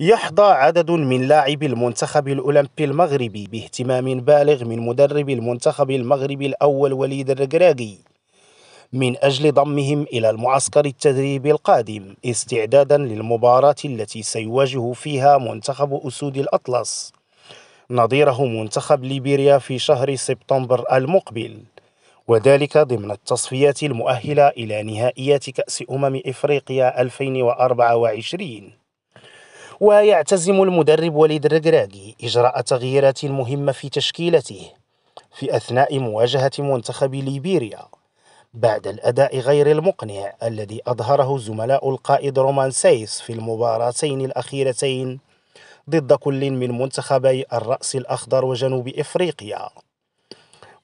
يحظى عدد من لاعبي المنتخب الأولمبي المغربي باهتمام بالغ من مدرب المنتخب المغربي الأول وليد الركراكي من أجل ضمهم إلى المعسكر التدريبي القادم استعدادا للمباراة التي سيواجه فيها منتخب أسود الأطلس نظيره منتخب ليبيريا في شهر سبتمبر المقبل وذلك ضمن التصفيات المؤهلة إلى نهائيات كأس أمم إفريقيا 2024 ويعتزم المدرب وليد الركراكي إجراء تغييرات مهمة في تشكيلته في أثناء مواجهة منتخب ليبيريا بعد الأداء غير المقنع الذي أظهره زملاء القائد رومان سيس في المباراتين الأخيرتين ضد كل من منتخبي الرأس الأخضر وجنوب إفريقيا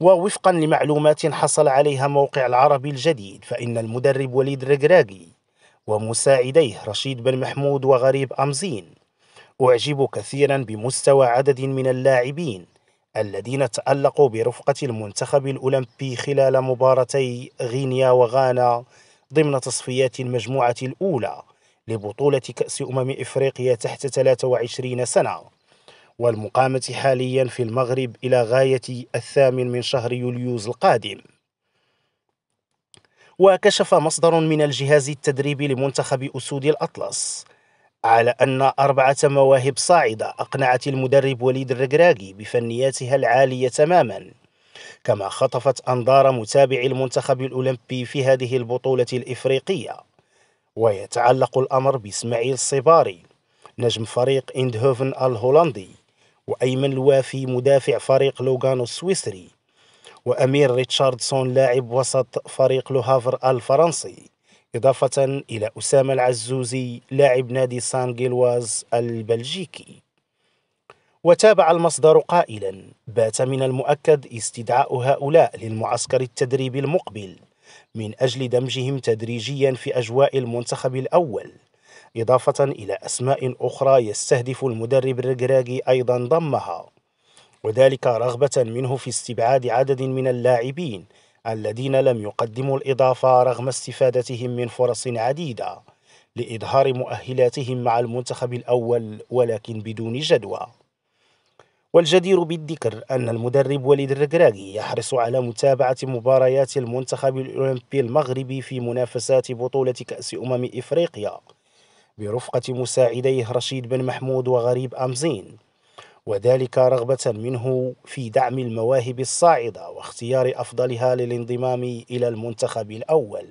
ووفقا لمعلومات حصل عليها موقع العربي الجديد فإن المدرب وليد الركراكي ومساعديه رشيد بن محمود وغريب أمزين أعجب كثيرا بمستوى عدد من اللاعبين الذين تألقوا برفقة المنتخب الأولمبي خلال مباراتي غينيا وغانا ضمن تصفيات المجموعة الأولى لبطولة كأس أمم إفريقيا تحت 23 سنة والمقامة حاليا في المغرب إلى غاية الثامن من شهر يوليوز القادم وكشف مصدر من الجهاز التدريبي لمنتخب أسود الأطلس على أن أربعة مواهب صاعدة أقنعت المدرب وليد الركراكي بفنياتها العالية تماما كما خطفت أنظار متابعي المنتخب الأولمبي في هذه البطولة الإفريقية ويتعلق الأمر بإسماعيل الصباري نجم فريق إندهوفن الهولندي وأيمن الوافي مدافع فريق لوغانو السويسري وأمير ريتشاردسون لاعب وسط فريق لوهافر الفرنسي إضافة إلى أسامة العزوزي لاعب نادي سان جيلواز البلجيكي وتابع المصدر قائلا بات من المؤكد استدعاء هؤلاء للمعسكر التدريبي المقبل من أجل دمجهم تدريجيا في أجواء المنتخب الأول إضافة إلى أسماء أخرى يستهدف المدرب الركراكي أيضا ضمها وذلك رغبة منه في استبعاد عدد من اللاعبين الذين لم يقدموا الإضافة رغم استفادتهم من فرص عديدة لإظهار مؤهلاتهم مع المنتخب الأول ولكن بدون جدوى والجدير بالذكر أن المدرب وليد الركراكي يحرص على متابعة مباريات المنتخب الأولمبي المغربي في منافسات بطولة كأس أمم إفريقيا برفقة مساعديه رشيد بن محمود وغريب أمزين وذلك رغبة منه في دعم المواهب الصاعدة واختيار أفضلها للانضمام إلى المنتخب الأول